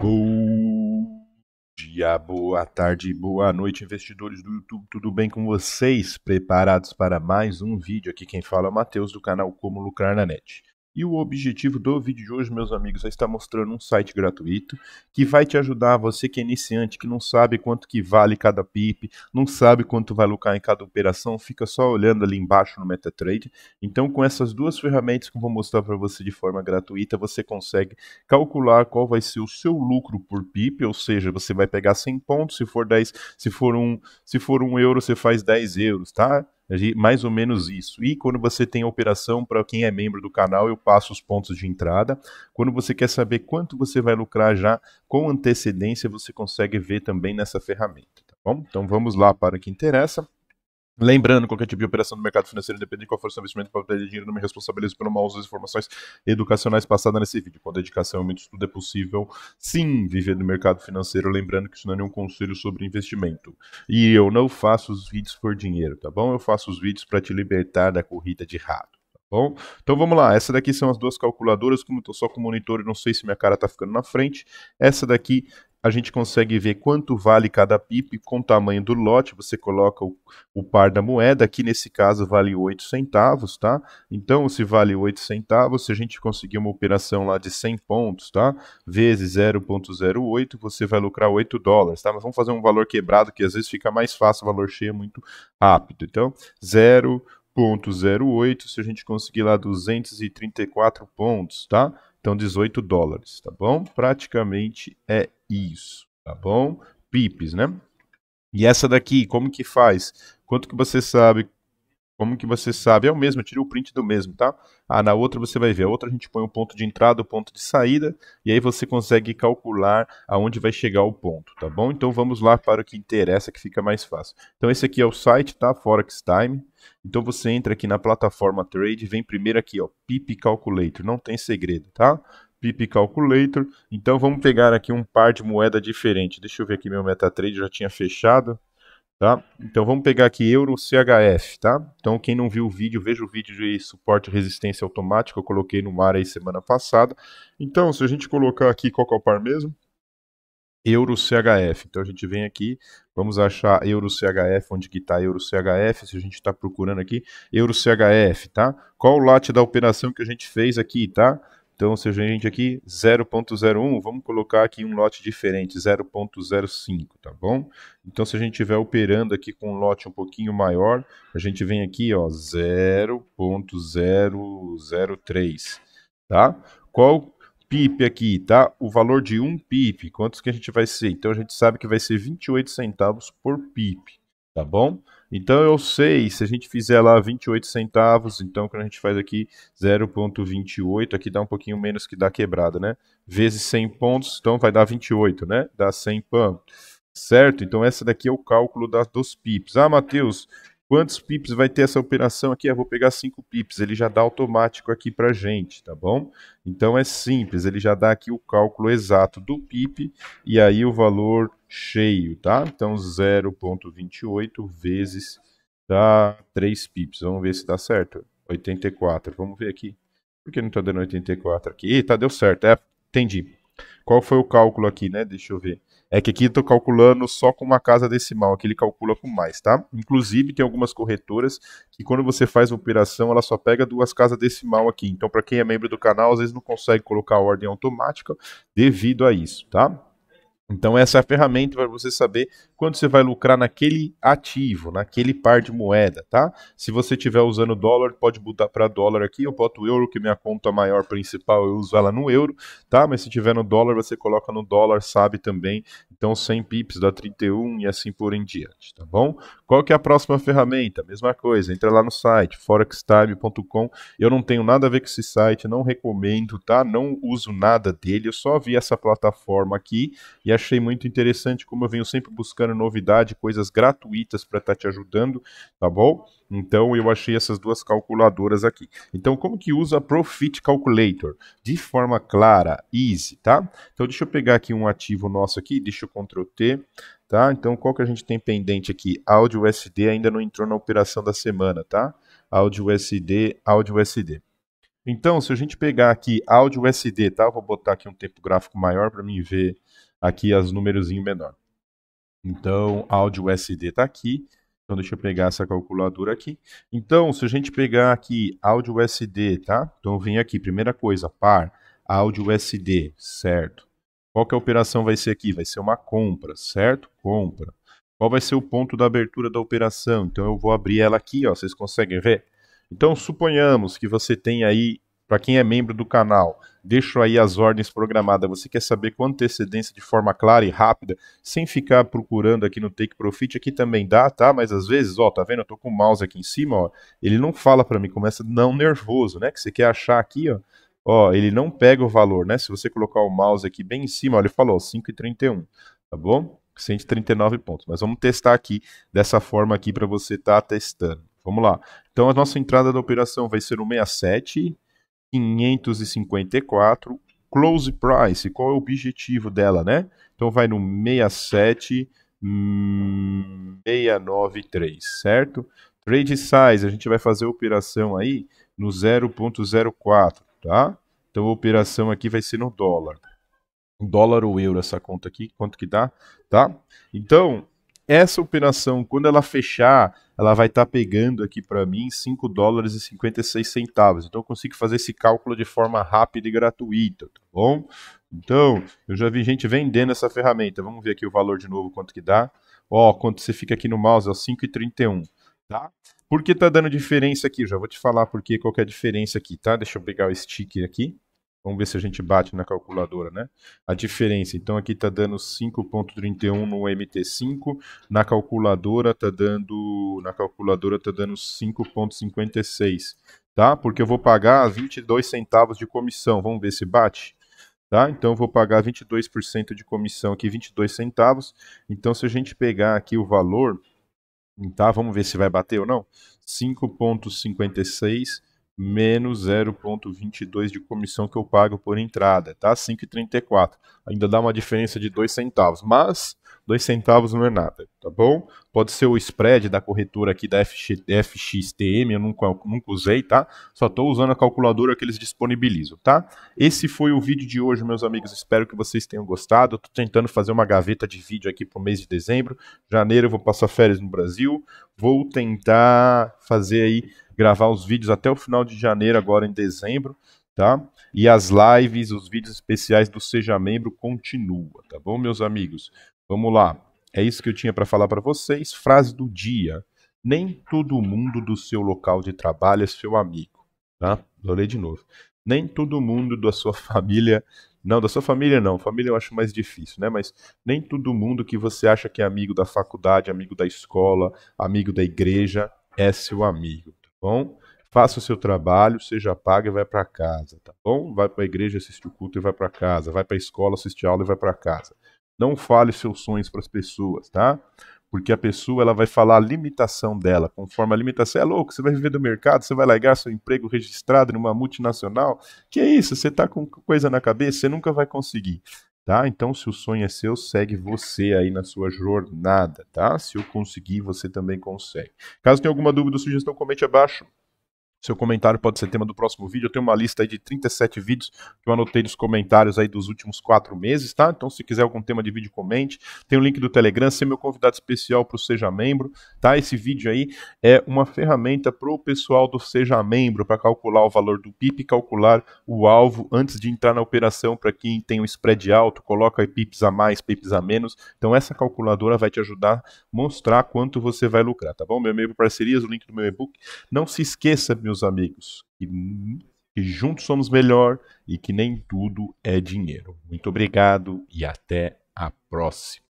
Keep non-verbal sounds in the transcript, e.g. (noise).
Bom dia, boa tarde, boa noite, investidores do YouTube, tudo bem com vocês? Preparados para mais um vídeo? Aqui quem fala é o Matheus do canal Como Lucrar na Net. E o objetivo do vídeo de hoje, meus amigos, é estar mostrando um site gratuito que vai te ajudar você que é iniciante, que não sabe quanto que vale cada PIP, não sabe quanto vai lucrar em cada operação, fica só olhando ali embaixo no MetaTrader. Então, com essas duas ferramentas que eu vou mostrar para você de forma gratuita, você consegue calcular qual vai ser o seu lucro por PIP, ou seja, você vai pegar 100 pontos, se for 10, se for um, se for um euro, você faz 10 euros, tá? mais ou menos isso. E quando você tem a operação, para quem é membro do canal, eu passo os pontos de entrada. Quando você quer saber quanto você vai lucrar já com antecedência, você consegue ver também nessa ferramenta, tá bom? Então vamos lá para o que interessa. Lembrando, qualquer tipo de operação do mercado financeiro, independente de qual for o seu investimento, para perder dinheiro, não me responsabilizo pelo mau uso das informações educacionais passadas nesse vídeo. Com dedicação e é muito estudo é possível, sim, viver no mercado financeiro. Lembrando que isso não é nenhum conselho sobre investimento. E eu não faço os vídeos por dinheiro, tá bom? Eu faço os vídeos para te libertar da corrida de rato. Tá bom, então vamos lá. Essa daqui são as duas calculadoras. Como eu estou só com o monitor, e não sei se minha cara está ficando na frente. Essa daqui a gente consegue ver quanto vale cada pip com o tamanho do lote. Você coloca o, o, par da moeda, aqui nesse caso vale 8 centavos, tá? Então, se vale 8 centavos, se a gente conseguir uma operação lá de 100 pontos, tá? Vezes 0,08, você vai lucrar 8 dólares, tá? Mas vamos fazer um valor quebrado, que às vezes fica mais fácil, o valor cheio é muito rápido. Então, 0,08, se a gente conseguir lá 234 pontos, tá? Então, 18 dólares, tá bom? Praticamente é isso, tá bom? Pips, né? E essa daqui, como que faz? Quanto que você sabe como que você sabe? É o mesmo, eu tirei o print do mesmo, tá? Ah, na outra você vai ver. A outra a gente põe o ponto de entrada, o ponto de saída, e aí você consegue calcular aonde vai chegar o ponto, tá bom? Então vamos lá para o que interessa, que fica mais fácil. Então esse aqui é o site, tá? Forex Time. Então você entra aqui na plataforma Trade, vem primeiro aqui, ó, PIP Calculator, não tem segredo, tá? PIP Calculator. Então vamos pegar aqui um par de moeda diferente. Deixa eu ver aqui meu MetaTrader, já tinha fechado. Tá? Então vamos pegar aqui Euro CHF, tá? Então quem não viu o vídeo, veja o vídeo de suporte e resistência automática, eu coloquei no mar aí semana passada. Então, se a gente colocar aqui qual que é o par mesmo? Euro CHF. Então a gente vem aqui, vamos achar Euro CHF, onde que está Euro CHF, se a gente está procurando aqui, Euro CHF, tá? Qual o lote da operação que a gente fez aqui, tá? Então, se a gente aqui 0.01, vamos colocar aqui um lote diferente, 0.05, tá bom? Então, se a gente estiver operando aqui com um lote um pouquinho maior, a gente vem aqui, ó, 0.003, tá? Qual PIP aqui, tá? O valor de um PIP, quantos que a gente vai ser? Então, a gente sabe que vai ser 28 centavos por PIP, tá bom? Então eu sei, se a gente fizer lá 28 centavos, então quando a gente faz aqui 0.28, aqui dá um pouquinho menos que dá quebrada, né? Vezes 100 pontos, então vai dar 28, né? Dá 100 pam. Certo? Então essa daqui é o cálculo da, dos pips. Ah, Matheus, Quantos pips vai ter essa operação aqui? Eu ah, vou pegar 5 pips, ele já dá automático aqui para gente, tá bom? Então é simples, ele já dá aqui o cálculo exato do pip e aí o valor cheio, tá? Então 0.28 vezes dá 3 pips, vamos ver se dá certo. 84, vamos ver aqui. Por que não está dando 84 aqui? Eita, tá, deu certo, é, entendi. Qual foi o cálculo aqui, né? Deixa eu ver. É que aqui eu estou calculando só com uma casa decimal, aqui ele calcula com mais, tá? Inclusive, tem algumas corretoras que quando você faz uma operação, ela só pega duas casas decimal aqui. Então, para quem é membro do canal, às vezes não consegue colocar a ordem automática devido a isso, tá? Então, essa é a ferramenta para você saber quanto você vai lucrar naquele ativo, naquele par de moeda, tá? Se você estiver usando dólar, pode botar para dólar aqui, eu boto euro, que minha conta maior principal, eu uso ela no euro, tá? Mas se tiver no dólar, você coloca no dólar, sabe também. Então 100 pips dá 31 e assim por em diante, tá bom? Qual que é a próxima ferramenta? Mesma coisa, entra lá no site forextime.com. Eu não tenho nada a ver com esse site, não recomendo, tá? Não uso nada dele, eu só vi essa plataforma aqui e achei muito interessante como eu venho sempre buscando colocando novidade, coisas gratuitas para estar tá te ajudando, tá bom? Então eu achei essas duas calculadoras aqui. Então como que usa Profit Calculator? De forma clara, easy, tá? Então deixa eu pegar aqui um ativo nosso aqui, deixa eu Ctrl T, tá? Então qual que a gente tem pendente aqui? Áudio USD ainda não entrou na operação da semana, tá? Áudio USD, áudio USD. Então, se a gente pegar aqui áudio SD, tá? Eu vou botar aqui um tempo gráfico maior para mim ver aqui as númerozinho menor. Então, áudio SD está aqui. Então, deixa eu pegar essa calculadora aqui. Então, se a gente pegar aqui áudio SD, tá? Então, vem aqui, primeira coisa, par, áudio SD, certo? Qual que é a operação vai ser aqui? Vai ser uma compra, certo? Compra. Qual vai ser o ponto da abertura da operação? Então, eu vou abrir ela aqui, ó, vocês conseguem ver? Então, suponhamos que você tem aí para quem é membro do canal, deixo aí as ordens programadas. Você quer saber com antecedência, de forma clara e rápida, sem ficar procurando aqui no Take Profit, aqui também dá, tá? Mas às vezes, ó, tá vendo? Eu tô com o mouse aqui em cima, ó. Ele não fala para mim, começa não nervoso, né? Que você quer achar aqui, ó. Ó, ele não pega o valor, né? Se você colocar o mouse aqui bem em cima, ó, ele falou 5,31, tá bom? 139 pontos. Mas vamos testar aqui dessa forma aqui para você estar tá testando. Vamos lá. Então a nossa entrada da operação vai ser o 67 554 close price, qual é o objetivo dela, né? Então vai no 67693, hum, certo? Trade size, a gente vai fazer a operação aí no 0.04, tá? Então a operação aqui vai ser no dólar. Dólar ou euro essa conta aqui, quanto que dá, tá? Então, essa operação, quando ela fechar, ela vai estar tá pegando aqui para mim 5 dólares e 56 centavos. Então eu consigo fazer esse cálculo de forma rápida e gratuita, tá bom? Então, eu já vi gente vendendo essa ferramenta. Vamos ver aqui o valor de novo, quanto que dá. Ó, quanto você fica aqui no mouse, ó, 5,31, tá? Por que tá dando diferença aqui? Eu já vou te falar por que, qual que é a diferença aqui, tá? Deixa eu pegar o sticker aqui. Vamos ver se a gente bate na calculadora, né? A diferença, então aqui está dando 5.31 no MT5, na calculadora está dando, na calculadora está dando 5.56, tá? Porque eu vou pagar 22 centavos de comissão. Vamos ver se bate. Tá? Então eu vou pagar 22% de comissão aqui, 22 centavos. Então se a gente pegar aqui o valor, tá? Vamos ver se vai bater ou não. 5.56 menos 0,22 de comissão que eu pago por entrada, tá? 5,34. Ainda dá uma diferença de 2 centavos, mas 2 centavos não é nada, tá bom? Pode ser o spread da corretora aqui da FXTM, eu nunca, nunca usei, tá? Só estou usando a calculadora que eles disponibilizam, tá? Esse foi o vídeo de hoje, meus amigos. Espero que vocês tenham gostado. Estou tentando fazer uma gaveta de vídeo aqui para o mês de dezembro. Janeiro eu vou passar férias no Brasil. Vou tentar fazer aí gravar os vídeos até o final de janeiro, agora em dezembro, tá? E as lives, os vídeos especiais do Seja Membro continua, tá bom, meus amigos? Vamos lá. É isso que eu tinha para falar para vocês. Frase do dia. Nem todo mundo do seu local de trabalho é seu amigo, tá? Vou ler de novo. Nem todo mundo da sua (laughs) família não, da sua família não. Família eu acho mais difícil, né? Mas nem todo mundo que você acha que é amigo da faculdade, amigo da escola, amigo da igreja é seu amigo bom? Faça o seu trabalho, seja pago e vai para casa, tá bom? Vai para a igreja assistir o culto e vai para casa. Vai para a escola assistir aula e vai para casa. Não fale seus sonhos para as pessoas, tá? Porque a pessoa ela vai falar a limitação dela. Conforme a limitação, é louco, você vai viver do mercado, você vai largar seu emprego registrado numa multinacional. Que é isso? Você tá com coisa na cabeça, você nunca vai conseguir tá? Então, se o sonho é seu, segue você aí na sua jornada, tá? Se eu conseguir, você também consegue. Caso tenha alguma dúvida ou sugestão, comente abaixo. Seu comentário pode ser tema do próximo vídeo. Eu tenho uma lista aí de 37 vídeos que eu anotei nos comentários aí dos últimos quatro meses, tá? Então, se quiser algum tema de vídeo, comente. Tem o link do Telegram, ser meu convidado especial para o Seja Membro, tá? Esse vídeo aí é uma ferramenta para o pessoal do Seja Membro para calcular o valor do PIB, calcular o alvo antes de entrar na operação para quem tem um spread alto, coloca aí PIPs a mais, PIPs a menos. Então, essa calculadora vai te ajudar a mostrar quanto você vai lucrar, tá bom? Meu e-mail parcerias, o link do meu e-book. Não se esqueça, meu meus amigos, que, que juntos somos melhor e que nem tudo é dinheiro. Muito obrigado e até a próxima.